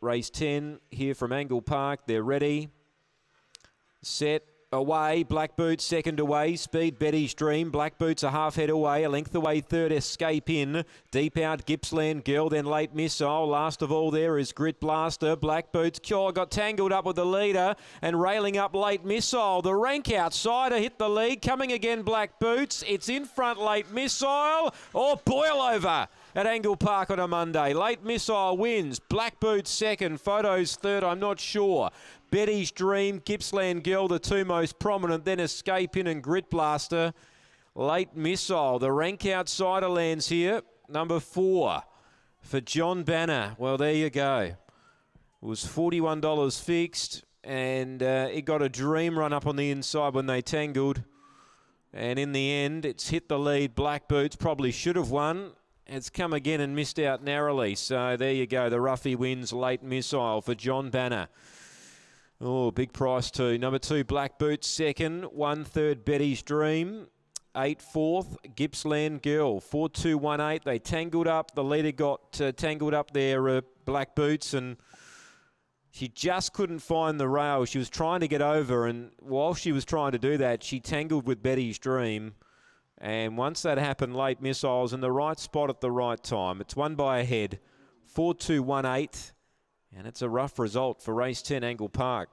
Race 10 here from Angle Park. They're ready. Set away. Black Boots second away. Speed Betty's Dream. Black Boots a half head away. A length away third. Escape in. Deep out Gippsland Girl. Then late missile. Last of all there is Grit Blaster. Black Boots Cure got tangled up with the leader and railing up late missile. The rank outsider hit the lead. Coming again Black Boots. It's in front late missile or oh, boil over at Angle Park on a Monday. Late Missile wins. Black Boots second. Photos third. I'm not sure. Betty's Dream, Gippsland Girl, the two most prominent. Then Escape In and Grit Blaster. Late Missile, the rank outsider lands here. Number four for John Banner. Well, there you go. It was $41 fixed, and uh, it got a dream run up on the inside when they tangled. And in the end, it's hit the lead. Black Boots probably should have won has come again and missed out narrowly. So there you go. The Ruffy wins late missile for John Banner. Oh, big price too. Number two, Black Boots second. One third, Betty's Dream. Eight fourth, Gippsland Girl. Four two one eight. They tangled up. The leader got uh, tangled up there, uh, Black Boots, and she just couldn't find the rail. She was trying to get over, and while she was trying to do that, she tangled with Betty's Dream and once that happened, late missiles in the right spot at the right time. It's won by a head, 4 2 1 8. And it's a rough result for race 10 Angle Park.